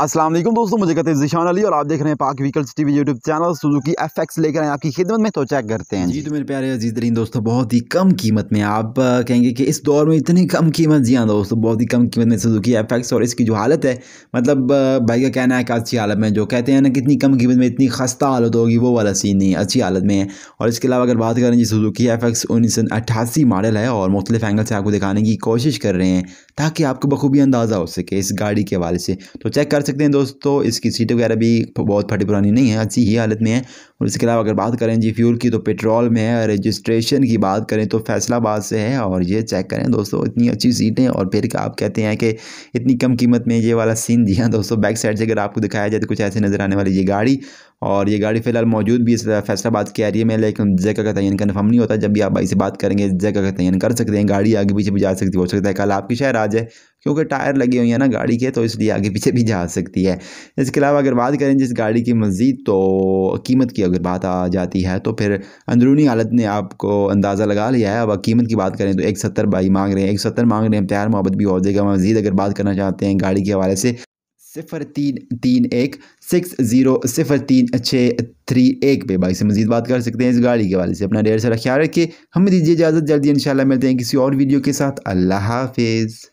असलम दोस्तों मुझे कहते हैं जिशान अली और आप देख रहे हैं Pak vehicles TV YouTube channel Suzuki F X लेकर आए आपकी खिदमत में तो चेक करते हैं जी तो मेरे प्यारे अजीज तरीन दोस्तों बहुत ही कम कीमत में आप कहेंगे कि इस दौर में इतनी कम कीमत जी हाँ दोस्तों बहुत ही कम कीमत में सुजुकी एफ एक्स और इसकी जो हालत है मतलब भाई का कहना है कि अच्छी हालत में जो कहते हैं ना कितनी कम कीमत में इतनी खस्ता हालत होगी वो वाला सीन नहीं अच्छी हालत में है और इसके अलावा अगर बात करें जी सुजुकी एफ एक्स उन्नीस अट्ठासी मॉडल है और मुख्तलिफ एंगल से आपको दिखाने की कोशिश कर रहे हैं ताकि आपको बखूबी अंदाज़ा हो सके इस गाड़ी के हवाले से तो चेक कर सकते हैं दोस्तों इसकी सीटें वगैरह भी बहुत फटी पुरानी नहीं है अच्छी ही हालत में है और इसके अलावा अगर बात करें जी फ्यूल की तो पेट्रोल में है रजिस्ट्रेशन की बात करें तो फैसलाबाद से है और ये चेक करें दोस्तों इतनी अच्छी सीटें और फिर आप कहते हैं कि इतनी कम कीमत में ये वाला सीन दिया दोस्तों बैक साइड से अगर आपको दिखाया जाए तो कुछ ऐसे नज़र आने वाली ये गाड़ी और ये गाड़ी फ़िलहाल मौजूद भी इस फैसलाबाद के एरिए में लेकिन जगह का तयन कन्फर्म नहीं होता जब भी आप भाई से बात करेंगे जगह का तयन कर सकते हैं गाड़ी आगे पीछे भी जा सकती हो सकता है कल आपकी शहर आ जाए क्योंकि टायर लगे हुए हैं ना गाड़ी के तो इसलिए आगे पीछे भी जा सकती है इसके अलावा अगर बात करें जिस गाड़ी की मज़ीद तो कीमत की अगर बात आ जाती है तो फिर अंदरूनी हालत ने आपको अंदाज़ा लगा लिया है अब कीमत की बात करें तो एक सत्तर बाई मांग रहे हैं एक सत्तर मांग रहे हैं प्यार मोहब्बत भी हो जाएगा मज़ीद अगर बात करना चाहते हैं गाड़ी के हवाले से सिफर तीन तीन एक सिक्स ज़ीरो सिफर तीन छः थ्री एक पे बाइक से मजीद बात कर सकते हैं इस गाड़ी के वाले से अपना डेढ़ सारा ख्याल रखिए हमें दीजिए इजाज़त जल्दी इंशाल्लाह मिलते हैं किसी और वीडियो के साथ अल्लाह हाफिज़